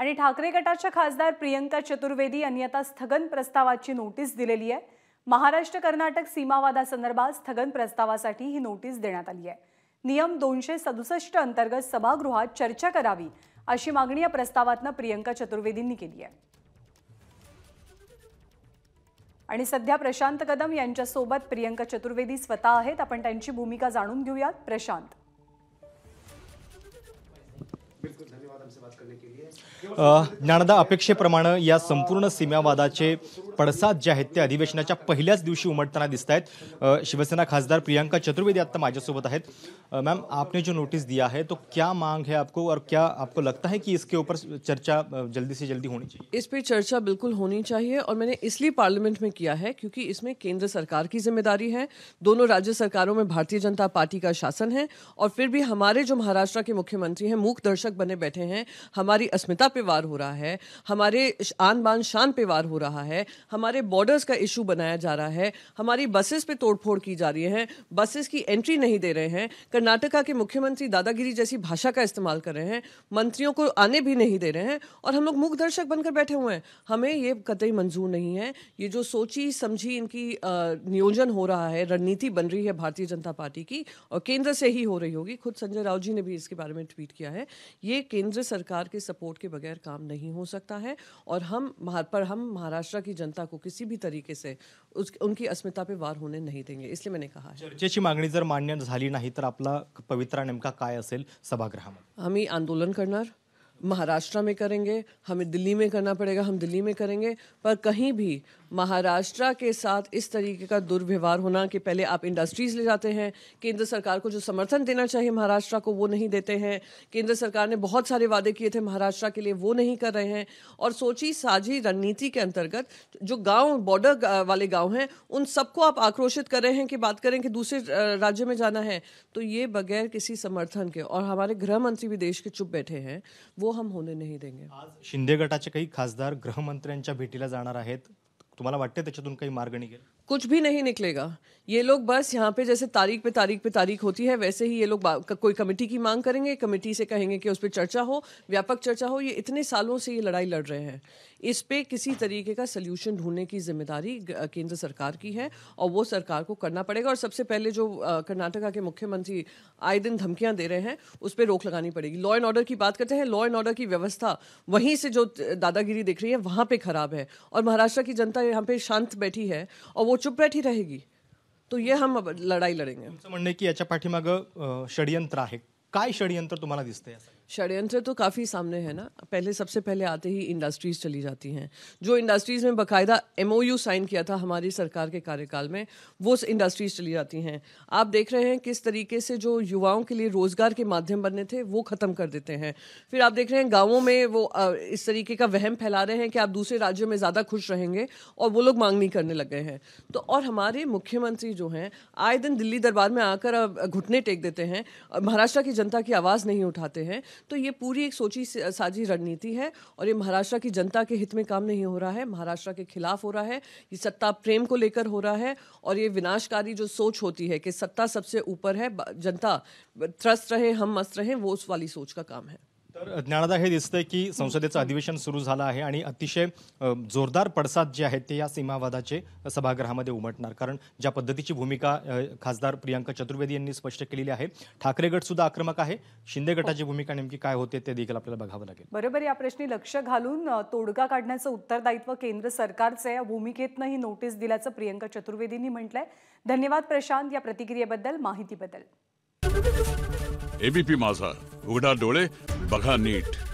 आणि ठाकरे गटाच्या खासदार प्रियंका चतुर्वेदी यांनी आता स्थगन प्रस्तावाची नोटीस दिलेली आहे महाराष्ट्र कर्नाटक सीमावादासंदर्भात स्थगन प्रस्तावासाठी ही नोटीस देण्यात आली आहे नियम दोनशे सदुसष्ट अंतर्गत सभागृहात चर्चा करावी अशी मागणी या प्रस्तावातनं प्रियंका चतुर्वेदींनी केली आहे आणि सध्या प्रशांत कदम यांच्यासोबत प्रियंका चतुर्वेदी स्वतः आहेत आपण त्यांची भूमिका जाणून घेऊयात प्रशांत ज्ञानदा अपेक्षेप्रमाणे या संपूर्ण सीमावादाचे पडसाद जे आहेत ते अधिवेशनाच्या पहिल्याच दिवशी उमटताना दिसत आहेत शिवसेना खासदार प्रियंका चतुर्वेदी आत्ता माझ्यासोबत आहेत मैम आपने जो नोटिस दिया है तो क्या मांग है आपको और क्या आपको लगता है कि इसके ऊपर चर्चा जल्दी से जल्दी होनी चाहिए इस पर चर्चा बिल्कुल होनी चाहिए और मैंने इसलिए पार्लियामेंट में किया है क्योंकि इसमें केंद्र सरकार की जिम्मेदारी है दोनों राज्य सरकारों में भारतीय जनता पार्टी का शासन है और फिर भी हमारे जो महाराष्ट्र के मुख्यमंत्री हैं मूक दर्शक बने बैठे हैं हमारी अस्मिता पे वार हो रहा है हमारे आन बान शान पे वार हो रहा है हमारे बॉर्डर्स का इशू बनाया जा रहा है हमारी बसेस पे तोड़फोड़ की जा रही है बसेस की एंट्री नहीं दे रहे हैं कर्नाटका के मुख्यमंत्री दादागिरी जैसी भाषा का इस्तेमाल कर रहे हैं मंत्रियों को आने भी नहीं दे रहे हैं और हम लोग मुख दर्शक बनकर बैठे हुए हैं हमें ये कतई मंजूर नहीं है ये जो सोची समझी इनकी नियोजन हो रहा है रणनीति बन रही है भारतीय जनता पार्टी की और केंद्र से ही हो रही होगी खुद संजय राव जी ने भी इसके बारे में ट्वीट किया है ये केंद्र सरकार के सपोर्ट के बगैर काम नहीं हो सकता है और हम पर हम महाराष्ट्र की जनता अस्मिता को किसी भी तरीके से उस उनकी अस्मिता पे वार होने नहीं देंगे इसलिए मैंने कहा है चर्चेची मागणी जर मान्य झाली नाही तर आपला पवित्रा नेमका काय असेल सभागृहामध्ये आम्ही आंदोलन करणार महाराष्ट्र में करेंगे हमें दिल्ली में करना पड़ेगा हम दिल्ली में करेंगे पर कहीं भी महाराष्ट्र के साथ इस तरीके का दुर्व्यवहार होना कि पहले आप इंडस्ट्रीज ले जाते हैं केंद्र सरकार को जो समर्थन देना चाहिए महाराष्ट्र को वो नहीं देते हैं केंद्र सरकार ने बहुत सारे वादे किए थे महाराष्ट्र के लिए वो नहीं कर रहे हैं और सोची साझी रणनीति के अंतर्गत जो गाँव बॉर्डर वाले गाँव हैं उन सबको आप आक्रोशित कर रहे हैं कि बात करें कि दूसरे राज्य में जाना है तो ये बगैर किसी समर्थन के और हमारे गृह मंत्री भी देश के चुप बैठे हैं वो हम होने नहीं देंगे आज शिंदे गटाचे काही खासदार गृहमंत्र्यांच्या भेटीला जाणार आहेत तुम्हाला वाटते त्याच्यातून काही मार्ग निघेल कुछ भी नहीं निकलेगा ये लोग बस यहाँ पे जैसे तारीख पे तारीख पे तारीख होती है वैसे ही ये लोग कोई कमेटी की मांग करेंगे कमेटी से कहेंगे कि उस पर चर्चा हो व्यापक चर्चा हो ये इतने सालों से ये लड़ाई लड़ रहे हैं इस पर किसी तरीके का सल्यूशन ढूंढने की जिम्मेदारी केंद्र सरकार की है और वो सरकार को करना पड़ेगा और सबसे पहले जो कर्नाटका के मुख्यमंत्री आए दिन धमकियां दे रहे हैं उस पर रोक लगानी पड़ेगी लॉ एंड ऑर्डर की बात करते हैं लॉ एंड ऑर्डर की व्यवस्था वहीं से जो दादागिरी दिख रही है वहां पर खराब है और महाराष्ट्र की जनता यहाँ पे शांत बैठी है और वो चुप बैठी रहेगी तो ये हम लढाई लढेंगे म्हणणे की याच्या पाठीमागं षडयंत्र आहे काय षडयंत्र तुम्हाला दिसतंय षड्यंत्र तो काफ़ी सामने है ना पहले सबसे पहले आते ही इंडस्ट्रीज़ चली जाती हैं जो इंडस्ट्रीज़ में बाकायदा एम साइन किया था हमारी सरकार के कार्यकाल में वो इंडस्ट्रीज़ चली जाती हैं आप देख रहे हैं किस तरीके से जो युवाओं के लिए रोज़गार के माध्यम बनने थे वो ख़त्म कर देते हैं फिर आप देख रहे हैं गाँवों में वो इस तरीके का वहम फैला रहे हैं कि आप दूसरे राज्यों में ज़्यादा खुश रहेंगे और वो लोग मांग नहीं करने लग गए हैं तो और हमारे मुख्यमंत्री जो हैं आए दिन दिल्ली दरबार में आकर घुटने टेक देते हैं महाराष्ट्र की जनता की आवाज़ नहीं उठाते हैं तो ये पूरी एक सोची साझी रणनीति है और ये महाराष्ट्र की जनता के हित में काम नहीं हो रहा है महाराष्ट्र के खिलाफ हो रहा है ये सत्ता प्रेम को लेकर हो रहा है और ये विनाशकारी जो सोच होती है कि सत्ता सबसे ऊपर है जनता त्रस्त रहे हम मस्त रहे वो उस वाली सोच का काम है तर ज्ञानदा हे दिसतंय की संसदेचं अधिवेशन सुरू झालं आहे आणि अतिशय जोरदार पडसाद जे आहेत ते या सीमावादाचे सभागृहामध्ये उमटणार कारण ज्या पद्धतीची भूमिका खासदार प्रियांका चतुर्वेदी यांनी स्पष्ट केलेली आहे ठाकरे गट सुद्धा आक्रमक आहे शिंदे गटाची भूमिका नेमकी काय होते ते देखील आपल्याला बघावं लागेल बरोबर या प्रश्नी लक्ष घालून तोडगा काढण्याचं उत्तरदायित्व केंद्र सरकारचे या भूमिकेतनं ही नोटीस दिल्याचं प्रियंका चतुर्वेदींनी म्हटलंय धन्यवाद प्रशांत या प्रतिक्रियेबद्दल माहितीबद्दल एबीपी माझा उघडा डोळे बघा नीट